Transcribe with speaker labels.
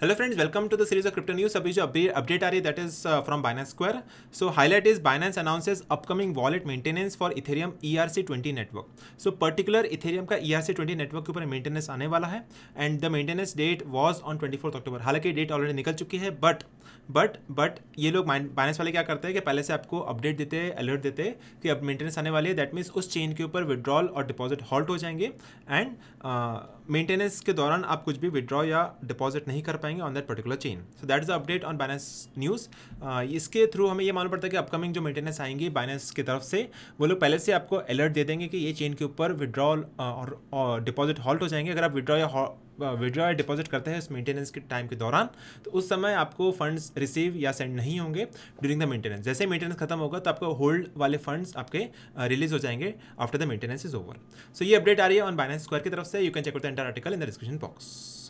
Speaker 1: hello friends welcome to the series of crypto news अभी जो update आ रही है that is from Binance square so highlight is Binance announces upcoming wallet maintenance for Ethereum ERC 20 network so particular Ethereum का ERC 20 network के ऊपर maintenance आने वाला है and the maintenance date was on twenty October हालांकि date already निकल चुकी है बट बट बट ये लोग माइनस वाले क्या करते हैं कि पहले से आपको अपडेट देते हैं अलर्ट देते हैं कि अब मेंटेनेंस आने वाली है दैट मीन्स उस चेन के ऊपर विड्रॉल और डिपॉजिट हॉल्ट हो जाएंगे एंड मेंटेनेंस uh, के दौरान आप कुछ भी विड्रॉ या डिपॉजिट नहीं कर पाएंगे on that particular chain so that is update on Binance news इसके थ्रू हमें ये मालूम पड़ता है कि अपकमिंग जो मेंटेनेंस आएंगे बाइनेंस की तरफ से वो लोग पहले से आपको अलर्ट दे देंगे कि ये चेन के ऊपर विड्रॉल uh, और डिपॉजिट हॉल्ट हो जाएंगे अगर आप विड्रॉ या विड्रॉ uh, या डिपॉजिट करते हैं उस मेंटेनेंस के टाइम के दौरान तो उस समय आपको फंड फंड्स रिसीव या सेंड नहीं होंगे ड्यूरिंग द मेंटेनेंस जैसे मेंटेनेंस खत्म होगा तो आपका होल्ड वाले फंड्स आपके रिलीज हो जाएंगे after the maintenance is over so ये अपडेट आ रही है ऑन बाइनेंस स्क्वायर की तरफ से you can check out the entire article in the description box